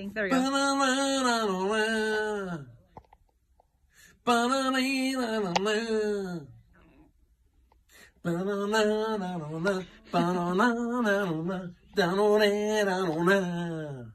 think. There we go. Ba-na-na-na-na-na, ba-na-na-na-na-na, ba na na na na na